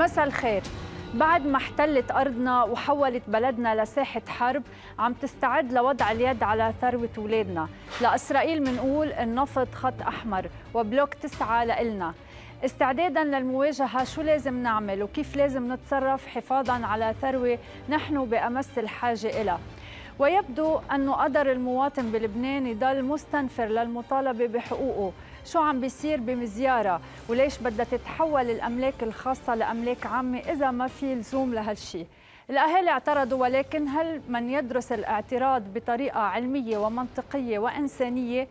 مساء الخير بعد ما احتلت أرضنا وحولت بلدنا لساحة حرب عم تستعد لوضع اليد على ثروة ولادنا لإسرائيل منقول النفط خط أحمر وبلوك تسعة لإلنا استعدادا للمواجهة شو لازم نعمل وكيف لازم نتصرف حفاظا على ثروة نحن بأمس الحاجة إلها ويبدو أن قدر المواطن بلبنان يضل مستنفر للمطالبة بحقوقه شو عم بيصير بمزيارة وليش بدها تتحول الأملاك الخاصة لأملاك عامة إذا ما في لزوم لهالشي الأهالي اعترضوا ولكن هل من يدرس الاعتراض بطريقة علمية ومنطقية وإنسانية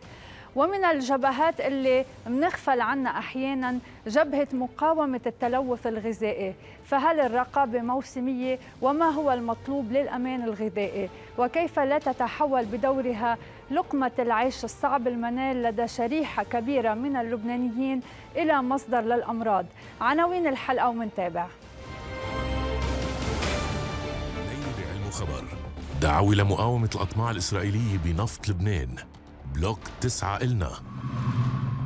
ومن الجبهات اللي منغفل عنها أحيانا جبهة مقاومة التلوث الغذائي فهل الرقابة موسمية وما هو المطلوب للأمان الغذائي وكيف لا تتحول بدورها لقمة العيش الصعب المنال لدى شريحة كبيرة من اللبنانيين إلى مصدر للأمراض عناوين الحلقة ومنتابع خبر لمقاومة الأطماع الإسرائيلية بنفط لبنان بلوك تسعة إلنا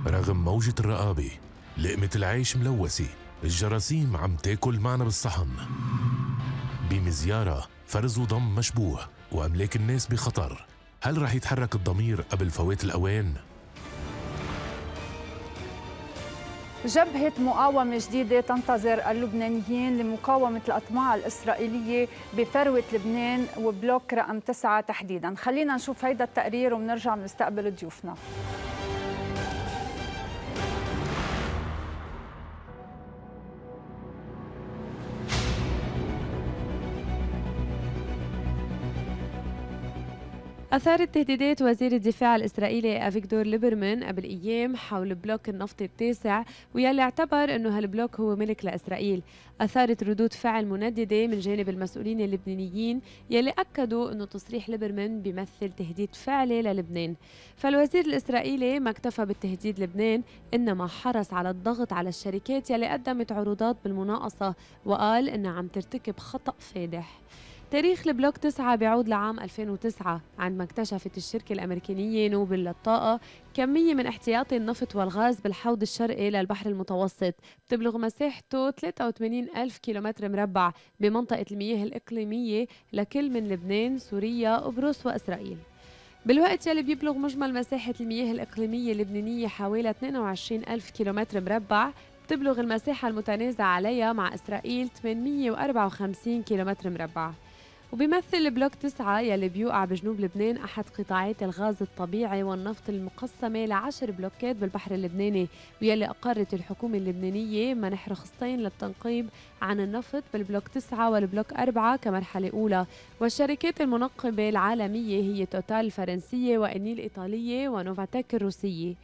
رغم موجة الرقابة لقمة العيش ملوثة الجراثيم عم تاكل معنا بالصحن بمزيارة فرز وضم مشبوه وأملاك الناس بخطر هل رح يتحرك الضمير قبل فوات الأوان؟ جبهة مقاومة جديدة تنتظر اللبنانيين لمقاومة الأطماع الإسرائيلية بفروة لبنان وبلوك رقم تسعة تحديدا خلينا نشوف هيدا التقرير وبنرجع بنستقبل ضيوفنا أثارت تهديدات وزير الدفاع الإسرائيلي أفيكدور ليبرمان قبل أيام حول بلوك النفطي التاسع ويلي اعتبر أنه هالبلوك هو ملك لإسرائيل أثارت ردود فعل منددة من جانب المسؤولين اللبنانيين يلي أكدوا أنه تصريح ليبرمان بيمثل تهديد فعلي للبنان فالوزير الإسرائيلي ما اكتفى بالتهديد لبنان إنما حرص على الضغط على الشركات يلي قدمت عروضات بالمناقصة وقال أنها عم ترتكب خطأ فادح تاريخ البلوك 9 بيعود لعام 2009 عندما اكتشفت الشركة الأمريكية نوبل للطاقة كمية من احتياطي النفط والغاز بالحوض الشرقي للبحر المتوسط بتبلغ مساحته 83 ألف كيلومتر مربع بمنطقة المياه الإقليمية لكل من لبنان، سوريا، قبرص وإسرائيل بالوقت يلي بيبلغ مجمل مساحة المياه الإقليمية اللبنانية حوالي 22 ألف كيلومتر مربع بتبلغ المساحة المتنازع عليها مع إسرائيل 854 كيلومتر مربع وبيمثل بلوك 9 يلي بيوقع بجنوب لبنان أحد قطاعات الغاز الطبيعي والنفط المقسمة لعشر بلوكات بالبحر اللبناني ويلي أقرت الحكومة اللبنانية منح رخصتين للتنقيب عن النفط بالبلوك 9 والبلوك 4 كمرحلة أولى والشركات المنقبة العالمية هي توتال الفرنسية وإنيل الإيطالية ونوفاتك الروسية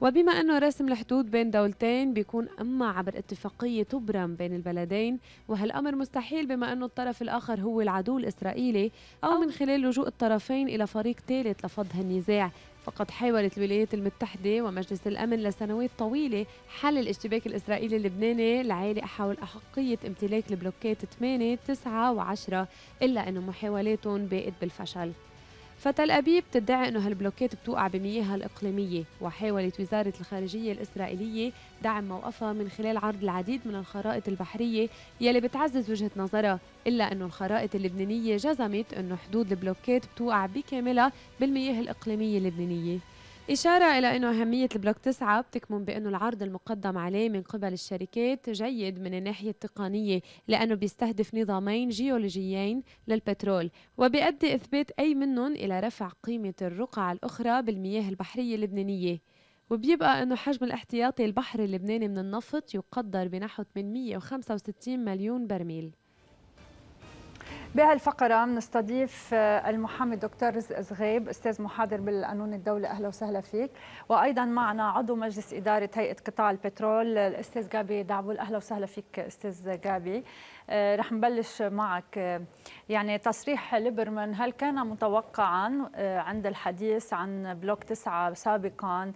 وبما أنه رسم الحدود بين دولتين بيكون أما عبر اتفاقية تبرم بين البلدين وهالأمر مستحيل بما أنه الطرف الآخر هو العدو الإسرائيلي أو من خلال لجوء الطرفين إلى فريق ثالث لفض هالنزاع فقد حاولت الولايات المتحدة ومجلس الأمن لسنوات طويلة حل الاشتباك الإسرائيلي اللبناني العالي حول أحقية امتلاك البلوكات 8 9 و10 إلا أن محاولاتهم باءت بالفشل فتل أبيب تدعي أنه هالبلوكات بتوقع بمياهها الإقليمية وحاولت وزارة الخارجية الإسرائيلية دعم موقفها من خلال عرض العديد من الخرائط البحرية يلي بتعزز وجهة نظرها إلا أنه الخرائط اللبنانية جزمت أنه حدود البلوكات بتوقع بكاملها بالمياه الإقليمية اللبنانية إشارة إلى أن أهمية البلوك 9 بتكمن بأنه العرض المقدم عليه من قبل الشركات جيد من الناحية التقنية لأنه بيستهدف نظامين جيولوجيين للبترول وبيؤدي إثبات أي منهم إلى رفع قيمة الرقع الأخرى بالمياه البحرية اللبنانية وبيبقى انه حجم الاحتياطي البحري اللبناني من النفط يقدر بنحو 865 مليون برميل بهالفقرة بنستضيف آه، المحامي الدكتور رزق زغيب أستاذ محاضر بالقانون الدولي أهلا وسهلا فيك وأيضا معنا عضو مجلس إدارة هيئة قطاع البترول الأستاذ آه، جابي دعبول أهلا وسهلا فيك أستاذ جابي آه، رح نبلش معك يعني تصريح ليبرمان هل كان متوقعا عند الحديث عن بلوك تسعة سابقا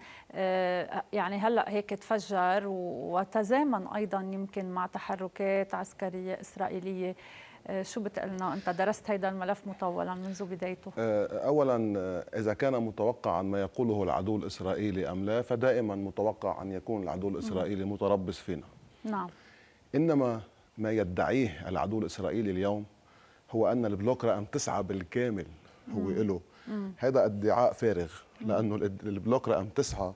يعني هلا هيك تفجر وتزامن ايضا يمكن مع تحركات عسكريه اسرائيليه آه، شو بتقلنا أنت درست هيدا الملف مطولا منذ بدايته آه، أولا آه، إذا كان متوقعا ما يقوله العدو الإسرائيلي أم لا فدائما متوقع أن يكون العدو الإسرائيلي متربص فينا نعم إنما ما يدعيه العدو الإسرائيلي اليوم هو أن البلوك رقم تسعة بالكامل هو له هذا ادعاء فارغ لأنه البلوك رقم تسعة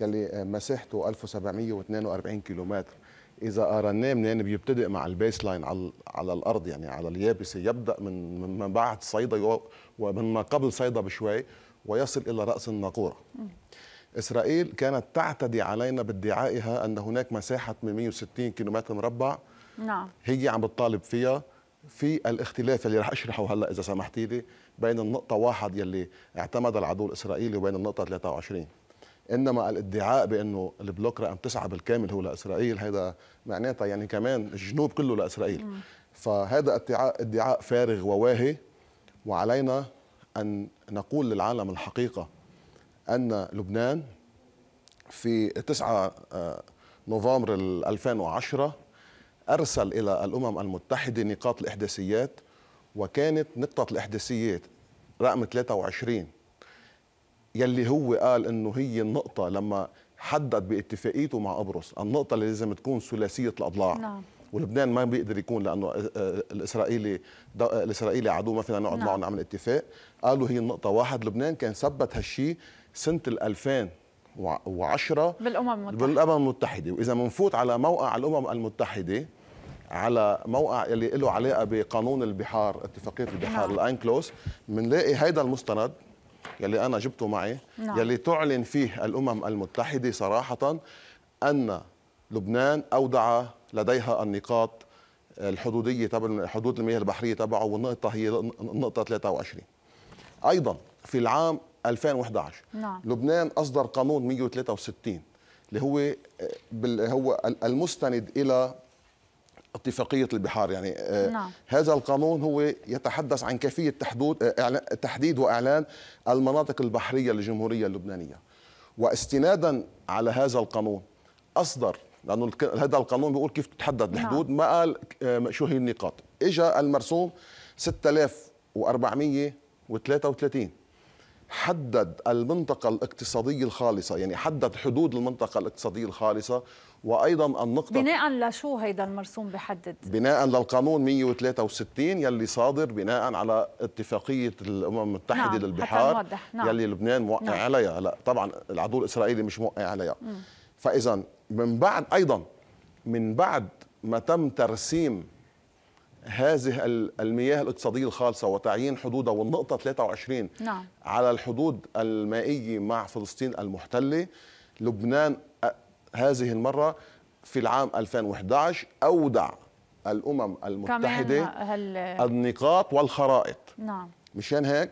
يلي مساحته 1742 كيلومتر اذا قارناه من يعني بيبتدئ مع البيس لاين على, على الارض يعني على اليابسه يبدا من من بعد صيدا ومن ما قبل صيدا بشوي ويصل الى راس الناقوره اسرائيل كانت تعتدي علينا بادعائها ان هناك مساحه من 160 كيلومتر مربع نعم هي عم بتطالب فيها في الاختلاف اللي رح اشرحه هلا اذا سمحتي لي بين النقطه واحد يلي اعتمدها العدو الاسرائيلي وبين النقطه 23 انما الادعاء بانه البلوك رقم تسعه بالكامل هو لاسرائيل هذا معناتها يعني كمان الجنوب كله لاسرائيل فهذا ادعاء ادعاء فارغ وواهي وعلينا ان نقول للعالم الحقيقه ان لبنان في 9 آه، نوفمبر 2010 ارسل الى الامم المتحده نقاط الاحداثيات وكانت نقطه الاحداثيات رقم 23 يلي هو قال انه هي النقطه لما حدد باتفاقيته مع قبرص النقطه اللي لازم تكون ثلاثيه الاضلاع نعم. ولبنان ما بيقدر يكون لانه آه، آه، الاسرائيلي آه، الاسرائيلي عدو ما فينا نقعد نعم. معه نعمل اتفاق قالوا هي النقطه واحد لبنان كان ثبت هالشيء سنه 2000 وعشرة بالأمم المتحدة بالأمم المتحدة وإذا بنفوت على موقع الأمم المتحدة على موقع اللي له علاقة بقانون البحار اتفاقية البحار نعم. الأنكلوس بنلاقي هيدا المستند يلي أنا جبته معي نعم. يلي تعلن فيه الأمم المتحدة صراحة أن لبنان أودع لديها النقاط الحدودية تبع حدود المياه البحرية تبعه والنقطة هي النقطة 23 أيضا في العام 2011 نعم. لبنان أصدر قانون 163 اللي هو آه، هو المستند إلى اتفاقيه البحار يعني آه، نعم. هذا القانون هو يتحدث عن كيفيه تحدود آه، تحديد واعلان المناطق البحريه للجمهوريه اللبنانيه واستنادا على هذا القانون اصدر لانه هذا القانون بيقول كيف تتحدد الحدود نعم. ما قال آه، شو هي النقاط اجى المرسوم 6433 حدد المنطقة الاقتصادية الخالصة يعني حدد حدود المنطقة الاقتصادية الخالصة وايضا النقطه بناء لشو هيدا المرسوم بحدد بناء للقانون 163 يلي صادر بناء على اتفاقيه الامم المتحده نعم. للبحار نعم. يلي لبنان موقع نعم. عليها هلا طبعا العدو الاسرائيلي مش موقع عليها فاذا من بعد ايضا من بعد ما تم ترسيم هذه المياه الاقتصادية الخالصة وتعيين حدودها والنقطة 23 نعم. على الحدود المائية مع فلسطين المحتلة لبنان هذه المرة في العام 2011 أودع الأمم المتحدة هل... النقاط والخرائط نعم مشان هيك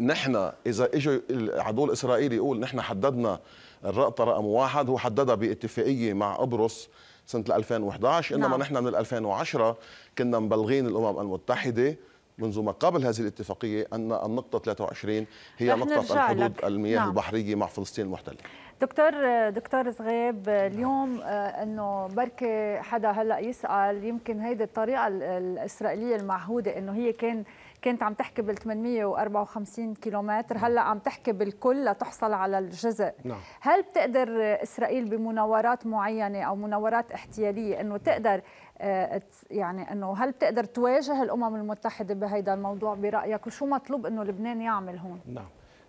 نحن إذا إجوا العدو الإسرائيلي يقول نحن حددنا الرقطة رقم واحد هو حددها باتفاقية مع قبرص سنة 2011 إنما نعم. نحن من 2010 كنا مبلغين الأمم المتحدة منذ ما قبل هذه الاتفاقية أن النقطة 23 هي نقطة الحدود لك. المياه نعم. البحرية مع فلسطين المحتلة دكتور دكتور صغيب اليوم آه، انه بركي حدا هلا يسال يمكن هيدي الطريقه الاسرائيليه المعهوده انه هي كان كانت عم تحكي بال 854 كيلومتر نعم. هلا عم تحكي بالكل لتحصل على الجزء نعم. هل بتقدر اسرائيل بمناورات معينه او مناورات احتياليه انه تقدر آه، يعني انه هل بتقدر تواجه الامم المتحده بهذا الموضوع برايك وشو مطلوب انه لبنان يعمل هون نعم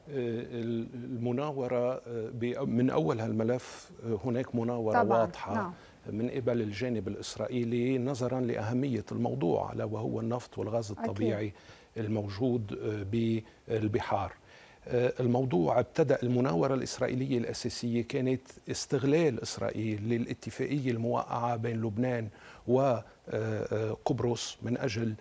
آه، المناورة آه، من أول هالملف هناك مناورة طبعاً. واضحة نعم. من قبل الجانب الإسرائيلي نظرا لأهمية الموضوع ألا وهو النفط والغاز الطبيعي أكيد. الموجود بالبحار آه، الموضوع ابتدأ المناورة الإسرائيلية الأساسية كانت استغلال إسرائيل للاتفاقية الموقعة بين لبنان وقبرص آه، آه، من أجل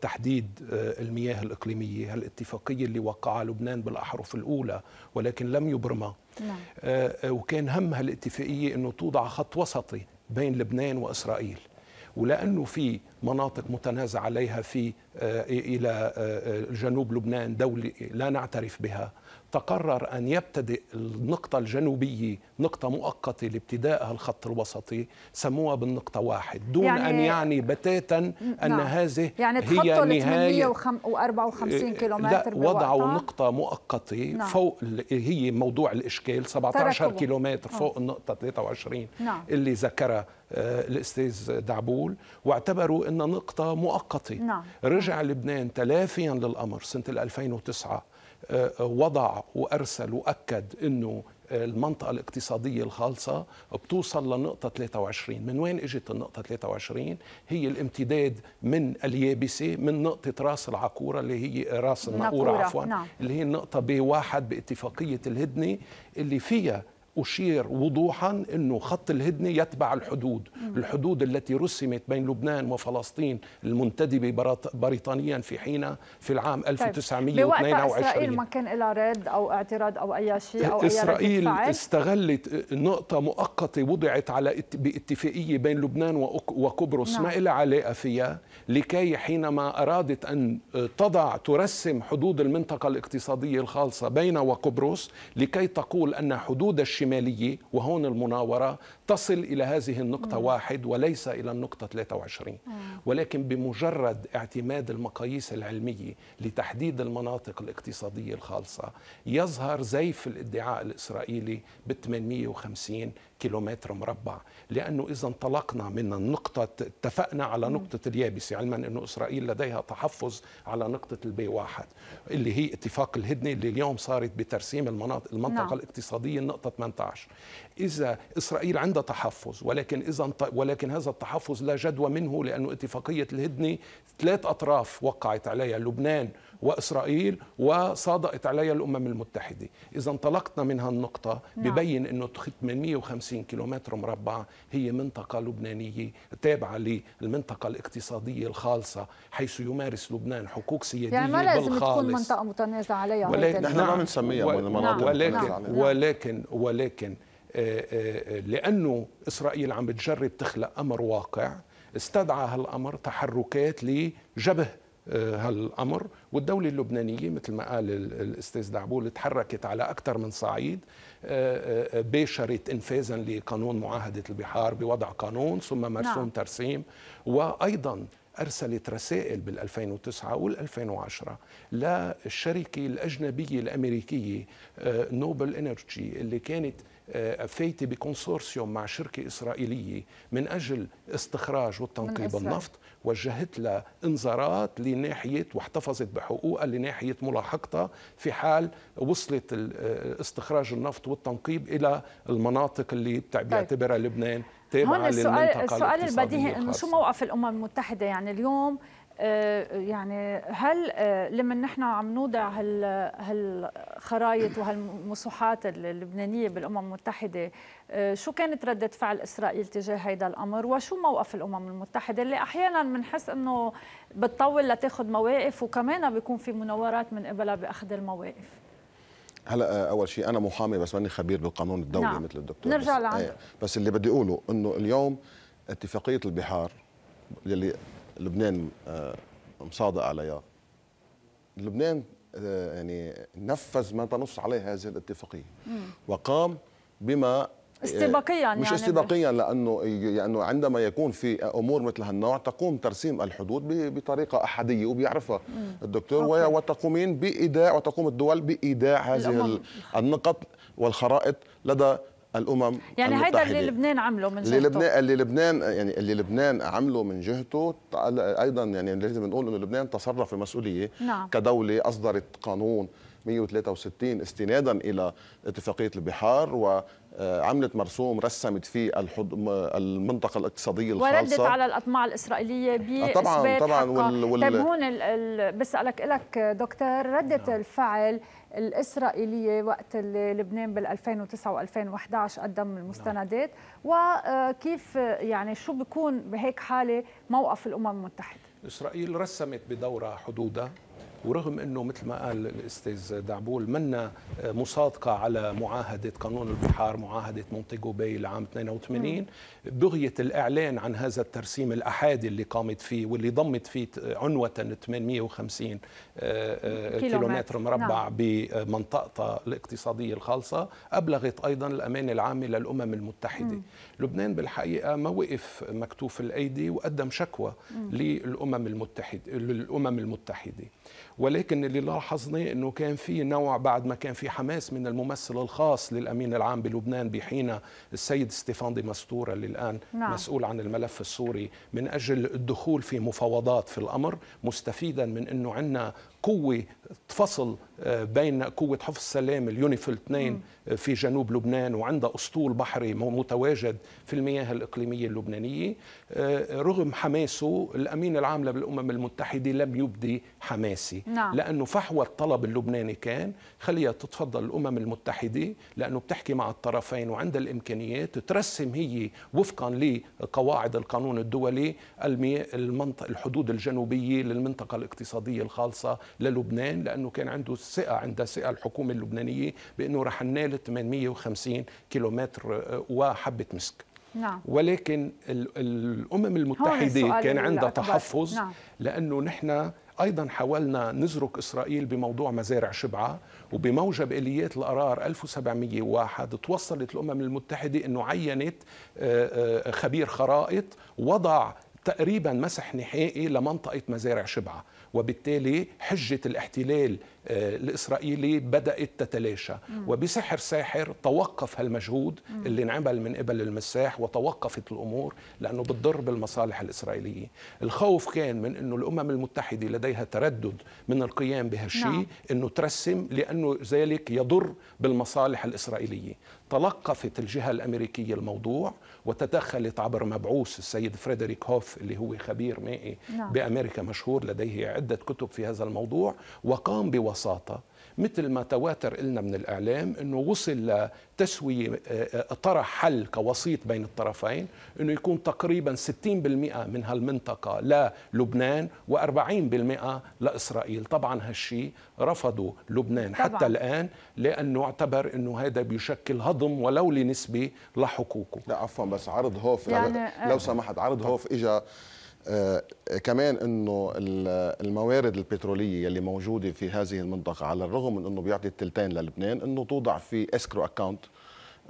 تحديد المياه الإقليمية الاتفاقية اللي وقعها لبنان بالأحرف الأولى ولكن لم يبرمها نعم. وكان هم هالاتفاقية أنه توضع خط وسطي بين لبنان وإسرائيل ولانه في مناطق متنازع عليها في آه، الى آه، آه، جنوب لبنان دوله لا نعترف بها تقرر أن يبتدئ النقطة الجنوبية نقطة مؤقتة لابتدائها الخط الوسطي سموها بالنقطة واحد دون يعني أن يعني بتاتا أن نعم. هذه يعني هي نهاية وخم... و54 إيه، كيلومتر لا وضعوا نقطة مؤقتة نعم. فوق هي موضوع الإشكال 17 تركبوا. كيلومتر نعم. فوق النقطة 23 نعم. اللي ذكرها آه، الاستاذ دعبول واعتبروا انها نقطه مؤقته نعم. رجع لبنان تلافيا للامر سنه 2009 وضع وارسل واكد انه المنطقة الاقتصادية الخالصة بتوصل لنقطة 23 من وين اجت النقطة 23 هي الامتداد من اليابسة من نقطة راس العقورة اللي هي راس النقورة عفوا نعم. اللي هي النقطة ب باتفاقية الهدنة اللي فيها أشير وضوحا أنه خط الهدنة يتبع الحدود الحدود التي رسمت بين لبنان وفلسطين المنتدبة بريطانيا في حين في العام 1922 طيب. بوقتها إسرائيل ما كان لها رد أو اعتراض أو أي شيء أو أي إسرائيل استغلت نقطة مؤقتة وضعت على باتفاقية بين لبنان وقبرص نعم. ما لها علاقة فيها لكي حينما أرادت أن تضع ترسم حدود المنطقة الاقتصادية الخالصة بين وقبرص لكي تقول أن حدود الشيء الشمالية وهون المناورة تصل إلى هذه النقطة مم. واحد وليس إلى النقطة 23 مم. ولكن بمجرد اعتماد المقاييس العلمية لتحديد المناطق الاقتصادية الخالصة يظهر زيف الادعاء الإسرائيلي ب 850 كيلومتر مربع لأنه إذا انطلقنا من النقطة اتفقنا على نقطة اليابسة علما أنه إسرائيل لديها تحفظ على نقطة البي واحد اللي هي اتفاق الهدنة اللي اليوم صارت بترسيم المناطق المنطقة نعم. الاقتصادية النقطة 18 إذا إسرائيل عندها تحفظ ولكن اذا ولكن هذا التحفظ لا جدوى منه لانه اتفاقيه الهدنه ثلاث اطراف وقعت عليها لبنان واسرائيل وصادقت عليها الامم المتحده، اذا انطلقنا من هالنقطه نعم. ببين انه 850 كيلومتر مربع هي منطقه لبنانيه تابعه للمنطقه الاقتصاديه الخالصه حيث يمارس لبنان حقوق سياديه يعني ما لازم تكون منطقه متنازعه عليها ولكن نحن ما بنسميها مناطق نعم. ولكن ولكن ولكن لأنه إسرائيل عم بتجرب تخلق أمر واقع استدعى هالأمر تحركات لجبه آه، هالأمر والدولة اللبنانية مثل ما قال الأستاذ دعبول تحركت على أكثر من صعيد آه، آه، باشرت انفاذا لقانون معاهدة البحار بوضع قانون ثم مرسوم نعم. ترسيم وأيضا أرسلت رسائل بال2009 وال2010 للشركة الأجنبية الأمريكية نوبل إنرجي اللي كانت آه، فايته بكونسورسيوم مع شركه اسرائيليه من اجل استخراج والتنقيب النفط وجهت لها انذارات لناحيه واحتفظت بحقوقها لناحيه ملاحقتها في حال وصلت آه، استخراج النفط والتنقيب الى المناطق اللي طيب. بيعتبرها لبنان تابعه هون السؤال السؤال البديهي انه شو موقف الامم المتحده يعني اليوم آه، يعني هل آه، لما نحن عم نوضع هالخرايط وهالمصوحات اللبنانيه بالامم المتحده آه، شو كانت ردة فعل اسرائيل تجاه هذا الامر وشو موقف الامم المتحده اللي احيانا بنحس انه بتطول لتاخذ مواقف وكمان بيكون في مناورات من قبلها باخذ المواقف هلا اول شيء انا محامي بس ماني خبير بالقانون الدولي نعم. مثل الدكتور نرجع بس, لعنده. إيه، بس اللي بدي اقوله انه اليوم اتفاقيه البحار يلي لبنان آه، مصادق عليها لبنان آه، يعني نفذ ما تنص عليه هذه الاتفاقيه وقام بما آه، استباقيا مش يعني استباقيا لانه لانه عندما يكون في امور مثل هالنوع تقوم ترسيم الحدود بطريقه احاديه وبيعرفها الدكتور أوكي. وتقومين بايداع وتقوم الدول بايداع هذه النقط والخرائط لدى الامم يعني هيدا اللي لبنان عمله من جهته اللي لبنان اللي لبنان يعني اللي لبنان عمله من جهته ايضا يعني لازم نقول انه لبنان تصرف بمسؤوليه نعم. كدوله اصدرت قانون 163 استنادا الى اتفاقيه البحار و عملت مرسوم رسمت فيه الحض... المنطقه الاقتصاديه الخاصه وردت على الاطماع الاسرائيليه آه، باثبات طبعا طبعا وال... وال... طيب هون ال... ال... بسالك لك دكتور رده نعم. الفعل الإسرائيلية وقت اللي لبنان بال2009 و2011 قدم المستندات نعم. وكيف يعني شو بيكون بهيك حالة موقف الأمم المتحدة إسرائيل رسمت بدورها حدودها ورغم انه مثل ما قال الاستاذ دعبول منا آه، مصادقه على معاهده قانون البحار معاهده مونتيغو باي لعام 82 بغيه الاعلان عن هذا الترسيم الاحادي اللي قامت فيه واللي ضمت فيه عنوه 850 آه، آه، كيلومتر مربع نعم. بمنطقتها الاقتصاديه الخالصه ابلغت ايضا الامانه العامه للامم المتحده لبنان بالحقيقه ما وقف مكتوف الايدي وقدم شكوى للامم المتحده للامم المتحده ولكن اللي لاحظناه انه كان في نوع بعد ما كان في حماس من الممثل الخاص للامين العام بلبنان بحين السيد ستيفان دي مستوره اللي الان نعم. مسؤول عن الملف السوري من اجل الدخول في مفاوضات في الامر مستفيدا من انه عندنا قوه تفصل آه، بين قوة حفظ السلام اليونيفل 2 آه، في جنوب لبنان وعندها أسطول بحري متواجد في المياه الإقليمية اللبنانية آه، رغم حماسه الامين العام للامم المتحده لم يبدي حماسي نعم. لانه فحوى الطلب اللبناني كان خليها تتفضل الامم المتحده لانه بتحكي مع الطرفين وعندها الامكانيات ترسم هي وفقا لقواعد القانون الدولي المنطقه الحدود الجنوبيه للمنطقه الاقتصاديه الخالصه للبنان لانه كان عنده ثقه عندها ثقه الحكومه اللبنانيه بانه رح ننال 850 كيلومتر آه، وحبه مسك نعم. ولكن الامم المتحده كان عندها تحفظ نعم. لانه نحن ايضا حاولنا نزرك اسرائيل بموضوع مزارع شبعه وبموجب اليات القرار 1701 توصلت الامم المتحده انه عينت آه، آه، خبير خرائط وضع تقريبا مسح نهائي لمنطقه مزارع شبعه وبالتالي حجة الاحتلال آه، الإسرائيلي بدأت تتلاشى وبسحر ساحر توقف هالمجهود اللي انعمل من قبل المساح وتوقفت الأمور لأنه بتضر بالمصالح الإسرائيلية الخوف كان من أنه الأمم المتحدة لديها تردد من القيام بهالشيء نعم. أنه ترسم لأنه ذلك يضر بالمصالح الإسرائيلية تلقفت الجهة الأمريكية الموضوع وتدخلت عبر مبعوث السيد فريدريك هوف اللي هو خبير مائي نعم. بأمريكا مشهور لديه عدة كتب في هذا الموضوع وقام بوساطة مثل ما تواتر لنا من الإعلام أنه وصل لتسوية آه، آه، طرح حل كوسيط بين الطرفين أنه يكون تقريبا 60% من هالمنطقة للبنان و40% لإسرائيل طبعا هالشيء رفضوا لبنان طبعا. حتى الآن لأنه اعتبر أنه هذا بيشكل هضم ولو لنسبة لحقوقه لا عفوا بس عرض هوف يعني لو آه. سمحت عرض هوف إجا آه، كمان انه الموارد البتروليه اللي موجوده في هذه المنطقه على الرغم من انه بيعطي الثلثين للبنان انه توضع في اسكرو اكاونت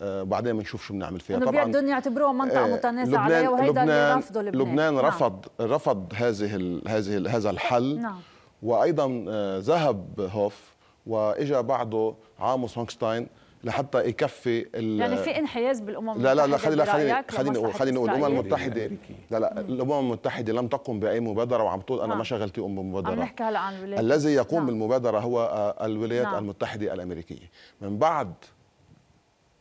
آه، وبعدين بنشوف شو بنعمل فيها طبعا بدهم يعتبروها منطقه آه، متنازعه عليها وهيدا اللي رفضه لبنان لبنان نعم. رفض رفض هذه هذه هذا الحل نعم. وايضا ذهب هوف واجا بعده عاموس هونكشتاين لحتى يكفي يعني في انحياز بالامم المتحده لا لا لا خلينا خلينا خلينا اقول خلينا اقول الامم المتحده لا لا الامم المتحده لم تقم باي مبادره وعم تقول انا نعم. ما شغلتي ام مبادره عم نحكي هلا عن الولايات الذي يقوم نعم. بالمبادره هو آه، الولايات نعم. المتحده الامريكيه من بعد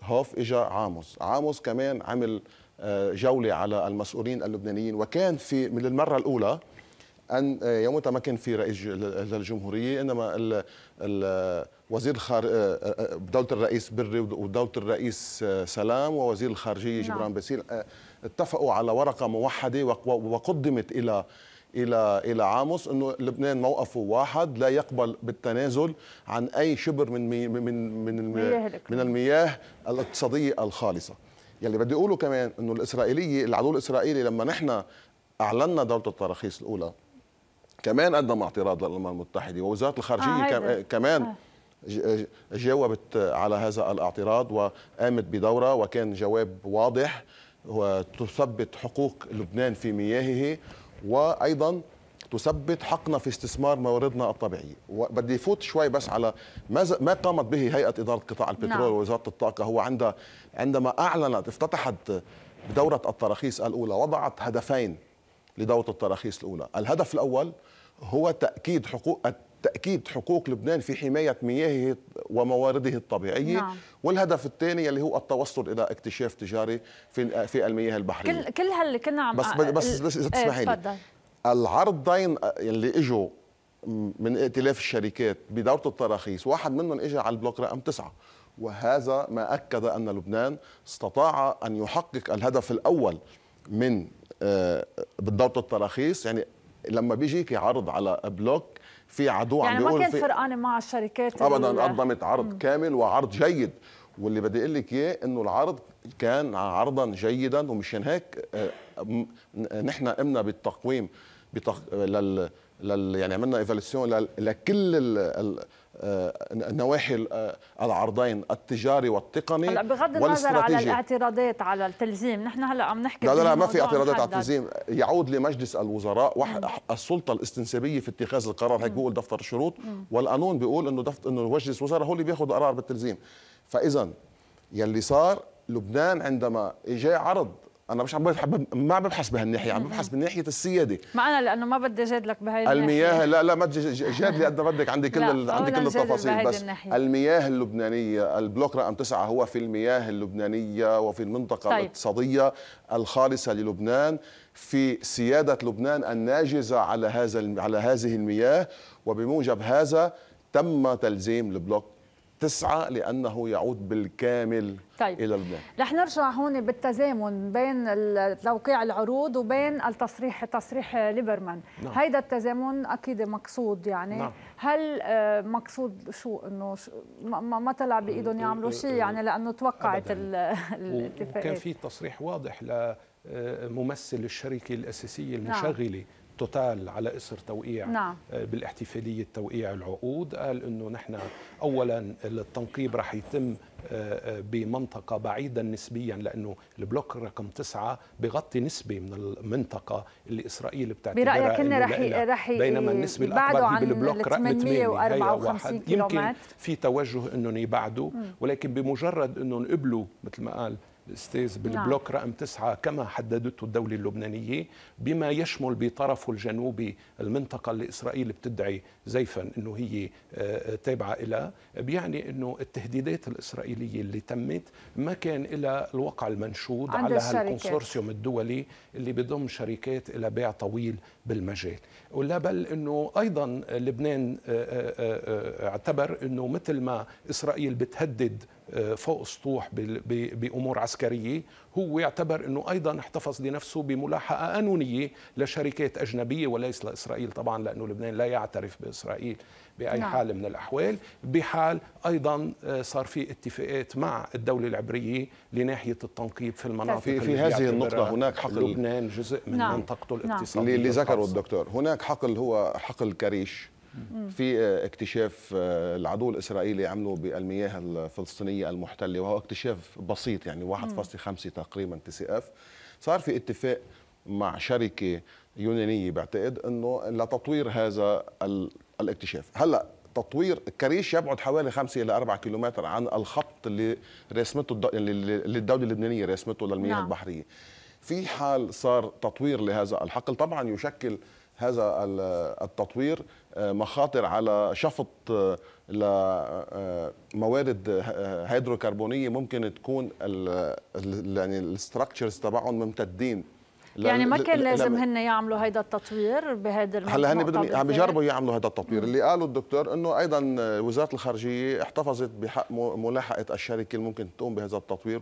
هوف اجى عاموس عاموس كمان عمل آه، جوله على المسؤولين اللبنانيين وكان في من المره الاولى ان آه، يومتها ما كان في رئيس للجمهوريه انما ال ال وزير خار... آه، آه، آه، دوله الرئيس بري ودوله الرئيس سلام ووزير الخارجيه نعم. جبران باسيل اتفقوا على ورقه موحده وقدمت الى الى الى عاموس انه لبنان موقفه واحد لا يقبل بالتنازل عن اي شبر من مي... من من من المياه الاقتصاديه الخالصه يلي بدي اقوله كمان انه الاسرائيليه العدو الاسرائيلي لما نحن اعلنا دوله التراخيص الاولى كمان قدم اعتراض للامم المتحده ووزاره الخارجيه آه كمان آه. جاوبت على هذا الاعتراض وقامت بدورة وكان جواب واضح وتثبت حقوق لبنان في مياهه وأيضا تثبت حقنا في استثمار مواردنا الطبيعيه وبدي فوت شوي بس على ماذا ما قامت به هيئه اداره قطاع البترول نعم. ووزاره الطاقه هو عندها عندما اعلنت افتتحت دوره التراخيص الاولى وضعت هدفين لدوره التراخيص الاولى الهدف الاول هو تاكيد حقوق تأكيد حقوق لبنان في حماية مياهه وموارده الطبيعية نعم. والهدف الثاني اللي هو التوصل إلى اكتشاف تجاري في في المياه البحرية كل كل هاللي كنا عم بس بس, بس تسمحي إيه، لي العرضين اللي اجوا من ائتلاف الشركات بدورة التراخيص واحد منهم اجى على البلوك رقم تسعة وهذا ما أكد أن لبنان استطاع أن يحقق الهدف الأول من آه، بدوره التراخيص يعني لما بيجيك عرض على بلوك في عدو يعني عم بيقول يعني ما كان فرقانه مع الشركات ابدا قدمت عرض مم. كامل وعرض جيد واللي بدي اقول لك اياه انه العرض كان عرضا جيدا ومشان هيك آه، نحن قمنا بالتقويم بتق... لل... لل يعني عملنا ايفاليسيون لل... لكل ال... آه، نواحي آه، العرضين التجاري والتقني هلا بغض النظر على الاعتراضات على التلزيم نحن هلا عم نحكي لا لا لا ما في اعتراضات على التلزيم يعود لمجلس الوزراء السلطه الاستنسابيه في اتخاذ القرار هيك بيقول دفتر الشروط والقانون بيقول انه دفتر انه مجلس الوزراء هو اللي بياخذ قرار بالتلزيم فاذا يلي صار لبنان عندما اجى عرض انا مش عم بحب ما عم ببحث بهالناحيه عم ببحث من ناحيه السياده معنا لانه ما بدي جادلك بهي الناحية. المياه لا لا ما جادلي قد ما بدك عندي كل ال... عندي كل التفاصيل بس الناحية. المياه اللبنانيه البلوك رقم تسعه هو في المياه اللبنانيه وفي المنطقه طيب. الاقتصاديه الخالصه للبنان في سياده لبنان الناجزه على هذا على هذه المياه وبموجب هذا تم تلزيم البلوك تسعى لأنه يعود بالكامل طيب. إلى البنك رح نرجع هون بالتزامن بين توقيع العروض وبين التصريح تصريح ليبرمان نعم. هيدا التزامن أكيد مقصود يعني نعم. هل آه، مقصود شو أنه ما, طلع بإيدهم يعملوا شيء يعني لأنه توقعت الاتفاقية كان في تصريح واضح ل ممثل الشركة الأساسية نعم. المشغلة نعم. توتال على إثر توقيع نعم. آه، بالاحتفالية توقيع العقود قال أنه نحن أولا التنقيب راح يتم آه، آه، بمنطقة بعيدا نسبيا لأنه البلوك رقم تسعة بغطي نسبة من المنطقة اللي إسرائيل بتعتبرها برأيك إنه رح رح بينما النسبة الأكبر هي بالبلوك رقم 854 يمكن في توجه أنهم يبعدوا ولكن بمجرد أنهم قبلوا مثل ما قال الاستاذ نعم. بالبلوك نعم. رقم تسعة كما حددته الدولة اللبنانية بما يشمل بطرفه الجنوبي المنطقة اللي إسرائيل بتدعي زيفا أنه هي آه، تابعة إلى بيعني أنه التهديدات الإسرائيلية اللي تمت ما كان إلى الوقع المنشود على هالكونسورسيوم الدولي اللي بضم شركات إلى بيع طويل بالمجال ولا بل أنه أيضا لبنان آه، آه، اعتبر أنه مثل ما إسرائيل بتهدد فوق السطوح بامور عسكريه هو يعتبر انه ايضا احتفظ لنفسه بملاحقه قانونيه لشركات اجنبيه وليس لاسرائيل طبعا لانه لبنان لا يعترف باسرائيل باي نعم. حال من الاحوال بحال ايضا آه، صار في اتفاقات مع الدوله العبريه لناحيه التنقيب في المناطق في, في هذه النقطه هناك حقل لبنان جزء من نعم. منطقته الاقتصاديه نعم. اللي ذكره الدكتور هناك حقل هو حقل كريش في آه، اكتشاف آه، العدو الاسرائيلي عمله بالمياه الفلسطينيه المحتله وهو اكتشاف بسيط يعني 1.5 تقريبا تي سي اف صار في اتفاق مع شركه يونانيه بعتقد انه لتطوير هذا الاكتشاف هلا تطوير كريش يبعد حوالي 5 الى 4 كيلومتر عن الخط اللي رسمته الد... اللي الدوله اللبنانيه رسمته للمياه نعم. البحريه في حال صار تطوير لهذا الحقل طبعا يشكل هذا التطوير مخاطر على شفط آه، لموارد آه، آه، هيدروكربونيه ممكن تكون يعني الستراكشرز تبعهم ممتدين يعني ما كان لازم هن يعملوا هيدا التطوير بهذا هلا هن بدهم عم بيجربوا يعملوا هذا التطوير اللي قاله الدكتور انه ايضا وزاره الخارجيه احتفظت بحق ملاحقه الشركه اللي ممكن تقوم بهذا التطوير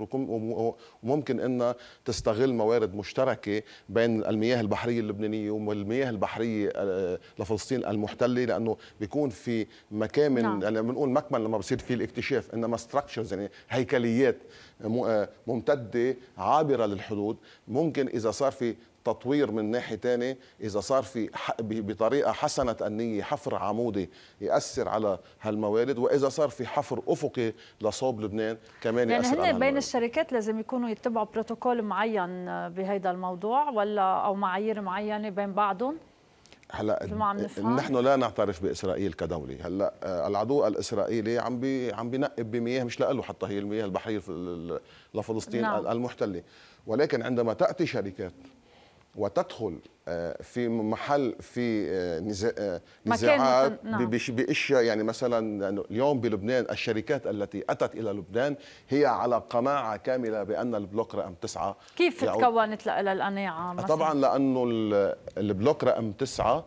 وممكن انها تستغل موارد مشتركه بين المياه البحريه اللبنانيه والمياه البحريه آه، لفلسطين المحتله لانه بيكون في مكامن نعم. يعني بنقول مكمن لما بصير فيه الاكتشاف انما ستراكشرز يعني هيكليات آه، ممتده عابره للحدود ممكن اذا صار في تطوير من ناحية تانية إذا صار في بطريقة حسنة النية حفر عمودي يأثر على هالموارد وإذا صار في حفر أفقي لصوب لبنان كمان يعني يأثر هن بين الشركات لازم يكونوا يتبعوا بروتوكول معين بهذا الموضوع ولا أو معايير معينة بين بعضهم هلا نحن لا نعترف باسرائيل كدوله، هلا آه، العدو الاسرائيلي عم بي عم بنقب بمياه مش لإله حتى هي المياه البحريه لفلسطين نعم. المحتله، ولكن عندما تأتي شركات وتدخل آه، في محل في آه، آه، نزاعات نعم. باشياء يعني مثلا اليوم بلبنان الشركات التي اتت الى لبنان هي على قناعه كامله بان البلوك رقم تسعه كيف يعود... تكونت مثلاً؟ طبعا لانه البلوك رقم تسعه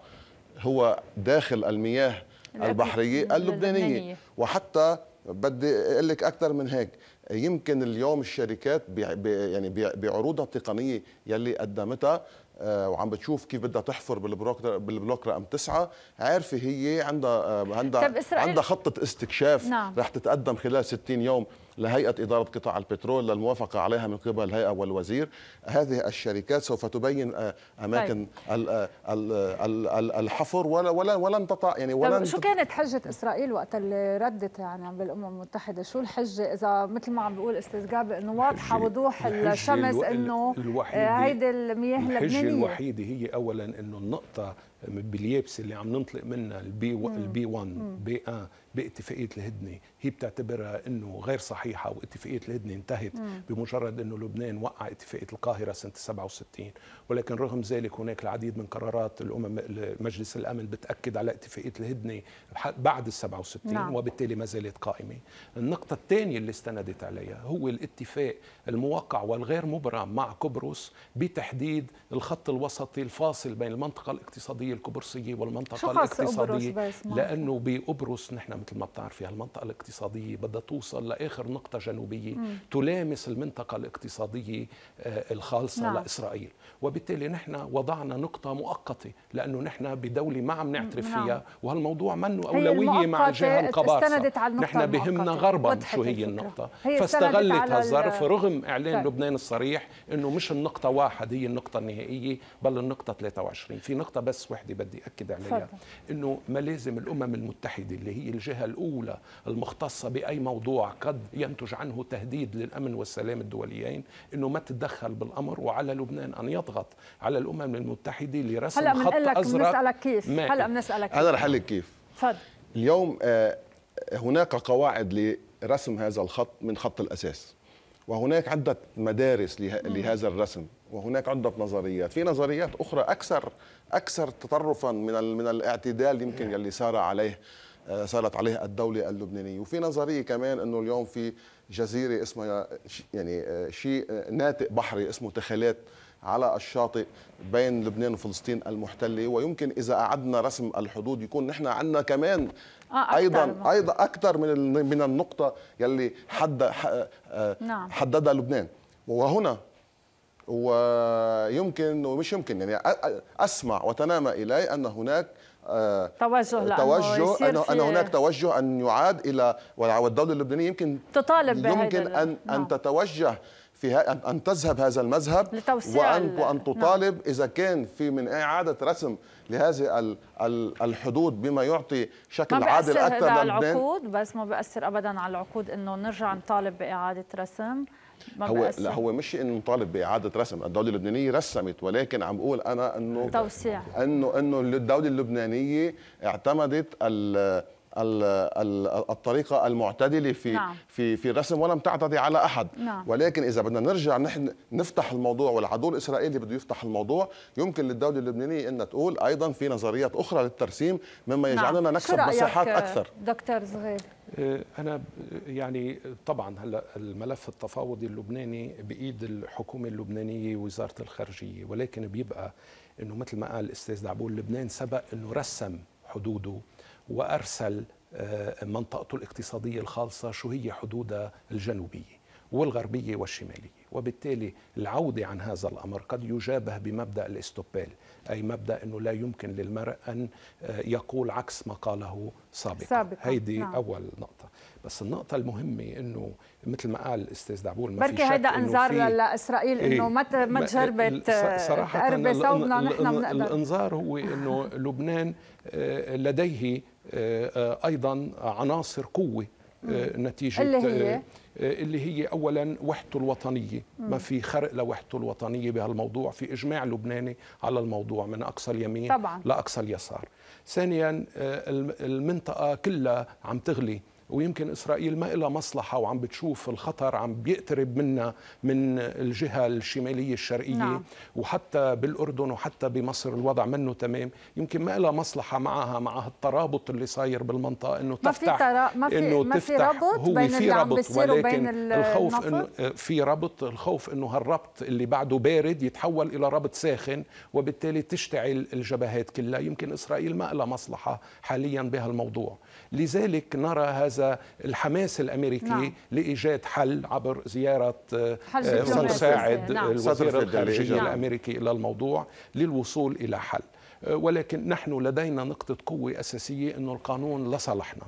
هو داخل المياه البحريه اللبنانيه وحتى بدي اقول لك اكثر من هيك يمكن اليوم الشركات بي يعني بي بعروضها التقنيه يلي قدمتها آه، وعم بتشوف كيف بدها تحفر بالبلوك بالبلوك رقم تسعة عارفه هي عندها آه، عندها عندها خطه استكشاف نعم. رح تتقدم خلال 60 يوم لهيئة إدارة قطاع البترول للموافقة عليها من قبل الهيئة والوزير هذه الشركات سوف تبين آه، أماكن طيب. آه، آه، الحفر ولا ولا ولن تطع يعني ولن طيب شو كانت حجة إسرائيل وقت اللي ردت يعني بالأمم المتحدة شو الحجة إذا مثل ما عم بيقول أستاذ جابر إنه واضحة وضوح الشمس إنه هيدي المياه اللبنانية الحجة الوحيدة هي أولا إنه النقطة باليابس اللي عم ننطلق منها البي و... البي 1 بي 1 باتفاقيه الهدنه هي بتعتبرها انه غير صحيحه واتفاقيه الهدنه انتهت مم. بمجرد انه لبنان وقع اتفاقيه القاهره سنه 67 ولكن رغم ذلك هناك العديد من قرارات الامم مجلس الامن بتاكد على اتفاقيه الهدنه بعد ال 67 نعم. وبالتالي ما زالت قائمه النقطه الثانيه اللي استندت عليها هو الاتفاق الموقع والغير مبرم مع قبرص بتحديد الخط الوسطي الفاصل بين المنطقه الاقتصاديه القبرصية والمنطقة الاقتصادية لأنه بقبرص نحن مثل ما بتعرفي هالمنطقة الاقتصادية بدها توصل لآخر نقطة جنوبية مم. تلامس المنطقة الاقتصادية آه، الخالصة نعم. لإسرائيل وبالتالي نحن وضعنا نقطة مؤقتة لأنه نحن بدولة ما عم نعترف نعم. فيها وهالموضوع منه أولوية مع الجهة القبارصة نحن بهمنا غربا شو هي الفكرة. النقطة هي فاستغلت هالظرف رغم إعلان فعلا. طيب. لبنان الصريح أنه مش النقطة واحد هي النقطة النهائية بل النقطة 23 في نقطة بس وحدة واحدة بدي أكد عليها أنه ما لازم الأمم المتحدة اللي هي الجهة الأولى المختصة بأي موضوع قد ينتج عنه تهديد للأمن والسلام الدوليين أنه ما تتدخل بالأمر وعلى لبنان أن يضغط على الأمم المتحدة لرسم هلأ خط أزرق بنسألك كيف هلأ بنسألك كيف هذا رح كيف تفضل اليوم آه، هناك قواعد لرسم هذا الخط من خط الأساس وهناك عدة مدارس لهذا الرسم وهناك عدة نظريات في نظريات أخرى أكثر أكثر تطرفا من من الاعتدال يمكن اللي نعم. صار عليه صارت آه، عليه الدولة اللبنانية وفي نظرية كمان أنه اليوم في جزيرة اسمها يعني آه، شيء آه، ناتئ بحري اسمه تخالات على الشاطئ بين لبنان وفلسطين المحتلة ويمكن إذا أعدنا رسم الحدود يكون نحن عندنا كمان آه، ايضا ايضا اكثر من من النقطه يلي حد آه، نعم. حددها لبنان وهنا ويمكن ومش يمكن يعني اسمع وتنامى الي ان هناك آه، توجه توجه أنه, أنه هناك توجه ان يعاد الى والدوله اللبنانيه يمكن تطالب يمكن ان نعم. ان تتوجه في ان تذهب هذا المذهب وان وان نعم. تطالب نعم. اذا كان في من اعاده رسم لهذه الحدود بما يعطي شكل عادل اكثر للبنان ما العقود بس ما بياثر ابدا على العقود انه نرجع نطالب باعاده رسم ما هو لا هو مش انه نطالب باعاده رسم الدوله اللبنانيه رسمت ولكن عم بقول انا انه توسيع انه انه الدوله اللبنانيه اعتمدت الطريقه المعتدله في نعم. في في الرسم ولم تعتدي على احد نعم. ولكن اذا بدنا نرجع نحن نفتح الموضوع والعدو الاسرائيلي بده يفتح الموضوع يمكن للدوله اللبنانيه انها تقول ايضا في نظريات اخرى للترسيم مما نعم. يجعلنا نعم. نكسب مساحات اكثر آه، دكتور صغير آه، انا يعني طبعا هلا الملف التفاوضي اللبناني بايد الحكومه اللبنانيه وزاره الخارجيه ولكن بيبقى انه مثل ما قال الاستاذ دعبول لبنان سبق انه رسم حدوده وارسل آه، منطقته الاقتصاديه الخالصه شو هي حدودها الجنوبيه والغربية والشمالية وبالتالي العودة عن هذا الأمر قد يجابه بمبدأ الاستوبال أي مبدأ أنه لا يمكن للمرء أن آه، يقول عكس ما قاله سابقا, سابقا. هيدي نعم. أول نقطة بس النقطة المهمة أنه مثل ما قال الأستاذ دعبول ما في بركي هذا انذار لإسرائيل إيه، أنه ما ما تجربت صراحة صوبنا نحن الانذار هو أنه لبنان آه، لديه آه، أيضا عناصر قوة آه، نتيجه اللي هي آه، آه، اللي هي اولا وحدته الوطنيه ما في خرق لوحدته الوطنيه بهالموضوع في اجماع لبناني على الموضوع من اقصى اليمين طبعا. لاقصى اليسار ثانيا المنطقه كلها عم تغلي ويمكن إسرائيل ما لها مصلحة وعم بتشوف الخطر عم بيقترب منا من الجهة الشمالية الشرقية نعم. وحتى بالأردن وحتى بمصر الوضع منه تمام يمكن ما لها مصلحة معها مع الترابط اللي صاير بالمنطقة إنه ما تفتح في ترا... ما في إنه ما تفتح في ربط هو بين في اللي ربط عم ولكن وبين الخوف إنه في ربط الخوف إنه هالربط اللي بعده بارد يتحول إلى ربط ساخن وبالتالي تشتعل الجبهات كلها يمكن إسرائيل ما لها مصلحة حاليا بهالموضوع لذلك نرى هذا الحماس الأمريكي نعم. لإيجاد حل عبر زيارة مساعد آه، آه، نعم. الوزير الخارجية نعم. الأمريكي إلى الموضوع للوصول إلى حل آه، ولكن نحن لدينا نقطة قوة أساسية أن القانون لصالحنا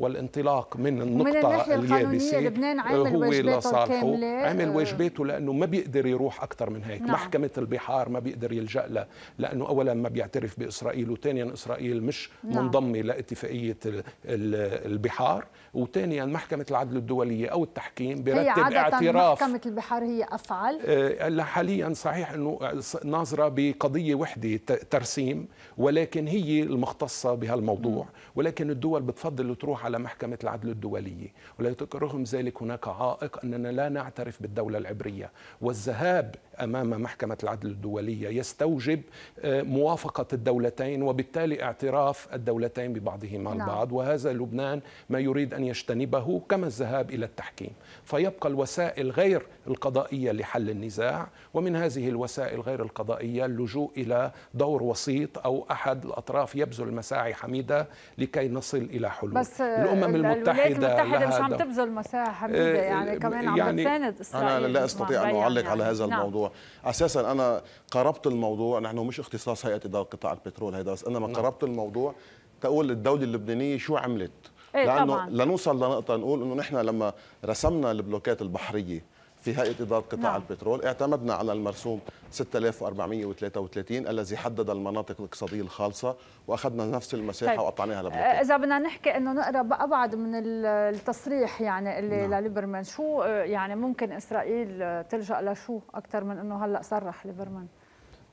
والانطلاق من النقطة اليابسة لبنان هو لصالحه عمل واجباته لأنه ما بيقدر يروح أكثر من هيك نعم. محكمة البحار ما بيقدر يلجأ لها لأنه أولا ما بيعترف بإسرائيل وثانيا إسرائيل مش نعم. منضمة لاتفاقية البحار وثانيا محكمة العدل الدولية أو التحكيم بيرتب اعتراف محكمة البحار هي أفعل آه، حاليا صحيح أنه ناظرة بقضية وحدة ترسيم ولكن هي المختصة بهالموضوع ولكن الدول بتفضل تروح على محكمة العدل الدولية ولكن رغم ذلك هناك عائق أننا لا نعترف بالدولة العبرية والذهاب امام محكمه العدل الدوليه يستوجب آه، موافقه الدولتين وبالتالي اعتراف الدولتين ببعضهما نعم. البعض وهذا لبنان ما يريد ان يجتنبه كما الذهاب الى التحكيم فيبقى الوسائل غير القضائيه لحل النزاع ومن هذه الوسائل غير القضائيه اللجوء الى دور وسيط او احد الاطراف يبذل مساعي حميده لكي نصل الى حلول بس آه، الامم المتحده الولايات المتحده مش عم تبذل مساعي حميده يعني آه، كمان عم يعني تساند اسرائيل انا لا استطيع ان يعني اعلق يعني. على هذا نعم. الموضوع الموضوع اساسا انا قربت الموضوع نحن مش اختصاص هيئه اداره قطاع البترول هذا بس انما نعم. قربت الموضوع تقول الدوله اللبنانيه شو عملت إيه لانه طبعاً. لنوصل لنقطه نقول انه نحن لما رسمنا البلوكات البحريه في هيئه اداره قطاع نعم. البترول اعتمدنا على المرسوم 6433 الذي حدد المناطق الاقتصاديه الخالصه واخذنا نفس المساحه طيب. وقطعناها لبلوكين آه، اذا بدنا نحكي انه نقرا ابعد من التصريح يعني اللي نعم. لليبرمان شو آه، يعني ممكن اسرائيل آه، تلجا لشو اكثر من انه هلا صرح ليبرمان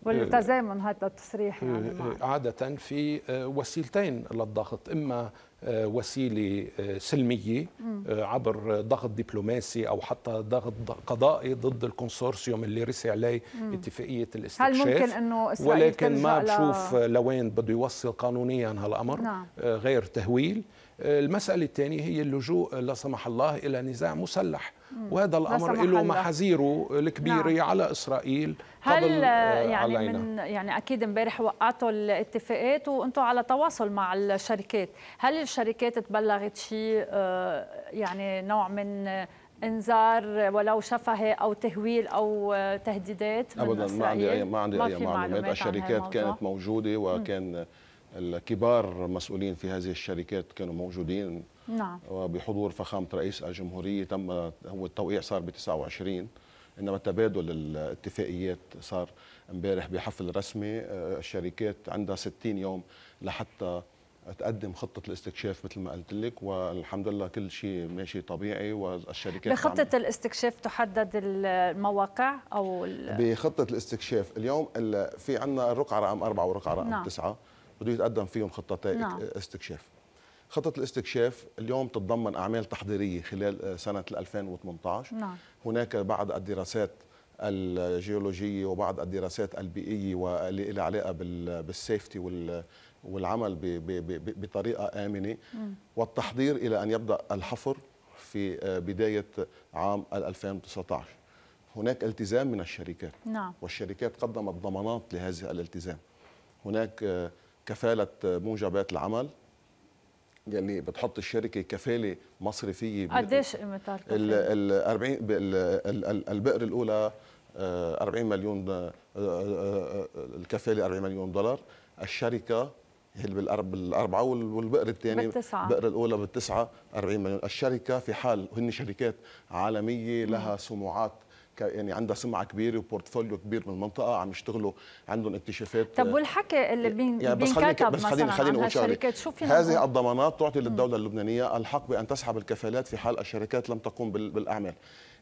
والتزامن هذا التصريح يعني عادة في وسيلتين للضغط إما آه، وسيله آه، سلميه آه، عبر ضغط دبلوماسي او حتى ضغط قضائي ضد الكونسورسيوم اللي رسي عليه اتفاقيه الاستكشاف هل ممكن انه ولكن ما بشوف لوين بده يوصل قانونيا هالامر نعم. غير تهويل المسألة الثانية هي اللجوء لا سمح الله إلى نزاع مسلح وهذا الأمر له محاذيره الكبيرة نعم. على إسرائيل هل قبل آه، يعني علينا. من يعني أكيد امبارح وقعتوا الاتفاقات وأنتم على تواصل مع الشركات هل الشركات تبلغت شيء آه، يعني نوع من انذار ولو شفهي او تهويل او آه، تهديدات ابدا ما عندي اي ما عندي اي معلومات, معلومات الشركات كانت موجوده وكان م. الكبار مسؤولين في هذه الشركات كانوا موجودين نعم وبحضور فخامه رئيس الجمهوريه تم هو التوقيع صار ب 29 انما تبادل الاتفاقيات صار امبارح بحفل رسمي آه، الشركات عندها 60 يوم لحتى تقدم خطه الاستكشاف مثل ما قلت لك والحمد لله كل شيء ماشي طبيعي والشركات بخطه الاستكشاف تحدد المواقع او بخطه الاستكشاف اليوم في عندنا الرقعه رقم 4 ورقعه رقم 9 نعم. بده يتقدم فيهم خطه نعم. استكشاف خطة الاستكشاف اليوم تتضمن أعمال تحضيرية خلال آه، سنة 2018 نعم. هناك بعض الدراسات الجيولوجية وبعض الدراسات البيئية واللي لها علاقة بالسيفتي والعمل بطريقة آمنة م. والتحضير إلى أن يبدأ الحفر في آه، بداية عام 2019 هناك التزام من الشركات نعم. والشركات قدمت ضمانات لهذا الالتزام هناك آه، كفاله موجبات العمل يلي يعني بتحط الشركه كفاله مصرفيه قديش قيمتها ال 40 البئر الاولى 40 آه، مليون آه، آه، الكفاله 40 مليون دولار الشركه هي بالاربعه والبئر الثاني بالتسعه البئر الاولى بالتسعه 40 مليون الشركه في حال هن شركات عالميه لها سمعات يعني عندها سمعه كبيره وبورتفوليو كبير من المنطقه عم يشتغلوا عندهم اكتشافات طب والحكي اللي آه، بين يعني بس خليني بس خليني خليني اقول شغله هذه الضمانات تعطي للدوله اللبنانيه الحق بان تسحب الكفالات في حال الشركات لم تقوم بالاعمال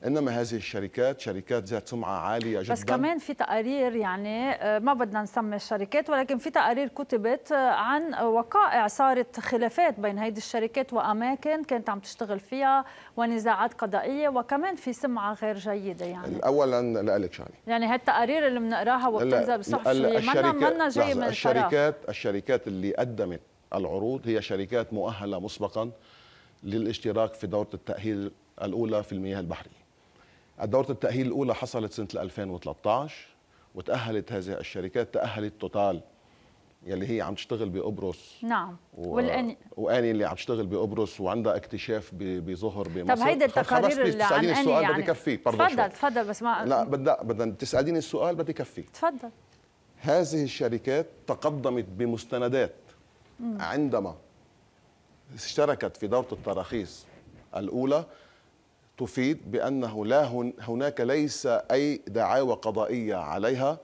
انما هذه الشركات شركات ذات سمعه عاليه جدا بس كمان في تقارير يعني آه، ما بدنا نسمي الشركات ولكن في تقارير كتبت آه، عن وقائع صارت خلافات بين هيدي الشركات واماكن كانت عم تشتغل فيها ونزاعات قضائيه وكمان في سمعه غير جيده يعني اولا لك شغله يعني هالتقارير اللي بنقراها وبتنزل بصحف منا منا جاي من الشركات الشركات اللي قدمت العروض هي شركات مؤهله مسبقا للاشتراك في دوره التاهيل الاولى في المياه البحريه الدورة التأهيل الأولى حصلت سنة 2013 وتأهلت هذه الشركات تأهلت توتال يلي هي عم تشتغل بقبرص نعم و... والاني واني اللي عم تشتغل بقبرص وعندها اكتشاف بظهر بمصر طب هيدي التقارير اللي عن اني السؤال يعني... بدي كفي تفضل تفضل بس ما لا بدنا بدنا تساليني السؤال بدي كفي تفضل هذه الشركات تقدمت بمستندات مم. عندما اشتركت في دورة التراخيص الأولى تفيد بأنه لا هناك ليس أي دعاوى قضائية عليها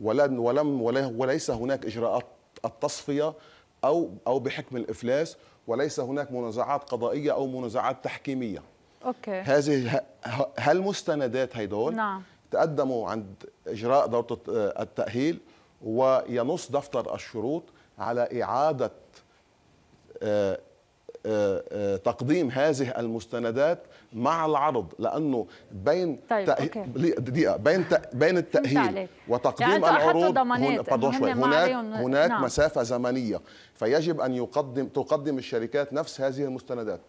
ولن ولم وليس هناك إجراءات التصفية أو أو بحكم الإفلاس وليس هناك منازعات قضائية أو منازعات تحكيمية أوكي. هذه هالمستندات هيدول نعم. تقدموا عند إجراء دورة التأهيل وينص دفتر الشروط على إعادة آه، آه، آه، تقديم هذه المستندات مع العرض لانه بين طيب، تأه... دقيقه بين ت... بين التاهيل وتقديم يعني العروض هن... شوي. هناك هناك نعم. مسافه زمنيه فيجب ان يقدم تقدم الشركات نفس هذه المستندات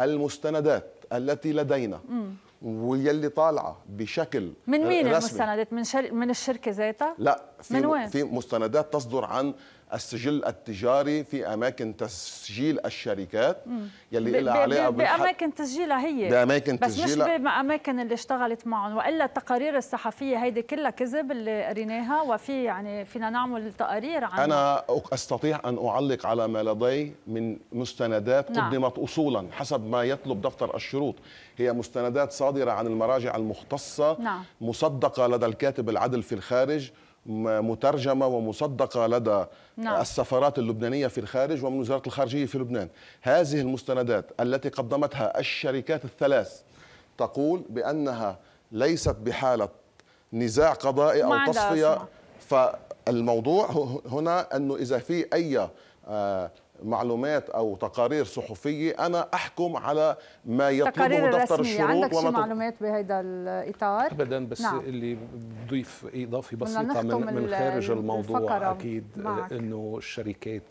المستندات التي لدينا واللي طالعه بشكل من مين رسمي. المستندات من شر... من الشركه ذاتها لا في من وين؟ في مستندات تصدر عن السجل التجاري في اماكن تسجيل الشركات يلي لها علاقه باماكن تسجيلها هي باماكن تسجيلها بس مش باماكن اللي اشتغلت معهم والا التقارير الصحفيه هيدي كلها كذب اللي قريناها وفي يعني فينا نعمل تقارير عن انا استطيع ان اعلق على ما لدي من مستندات نعم. قدمت اصولا حسب ما يطلب دفتر الشروط هي مستندات صادره عن المراجع المختصه نعم. مصدقه لدى الكاتب العدل في الخارج مترجمة ومصدقة لدى نعم. السفارات اللبنانية في الخارج ومن وزارة الخارجية في لبنان هذه المستندات التي قدمتها الشركات الثلاث تقول بأنها ليست بحالة نزاع قضائي أو تصفية فالموضوع هنا أنه إذا في أي آه، معلومات او تقارير صحفيه انا احكم على ما يطلبه دفتر الشروط عندك وما معلومات بهذا الاطار ابدا بس نعم. اللي بضيف اضافه بسيطه من, من خارج الموضوع اكيد آه، انه الشركات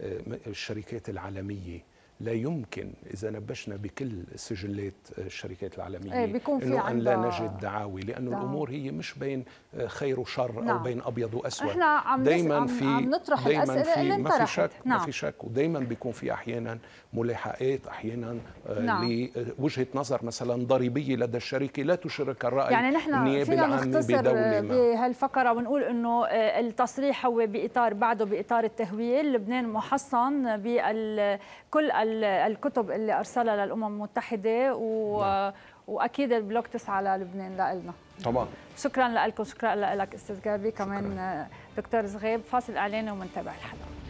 آه، الشركات العالميه لا يمكن اذا نبشنا بكل سجلات الشركات العالميه أيه بيكون في انه ان لا نجد دعاوي لانه دعم. الامور هي مش بين خير وشر نعم. او بين ابيض واسود احنا عم دايما في عم نطرح دايما الاسئله في ما في شك نعم. ما في شك ودايما بيكون في احيانا ملاحقات احيانا آه، نعم. لوجهه آه، نظر مثلا ضريبيه لدى الشركه لا تشرك الراي يعني نحن فينا نختصر بهالفقره ونقول انه آه، التصريح هو باطار بعده باطار التهويل لبنان محصن بكل الكتب اللي ارسلها للامم المتحده و نعم. واكيد البلوك 9 للبنان لنا طبعا شكرا لكم شكرا لك استاذ جابي كمان شكرا. دكتور زغيب فاصل اعلاني ومنتابع الحلقه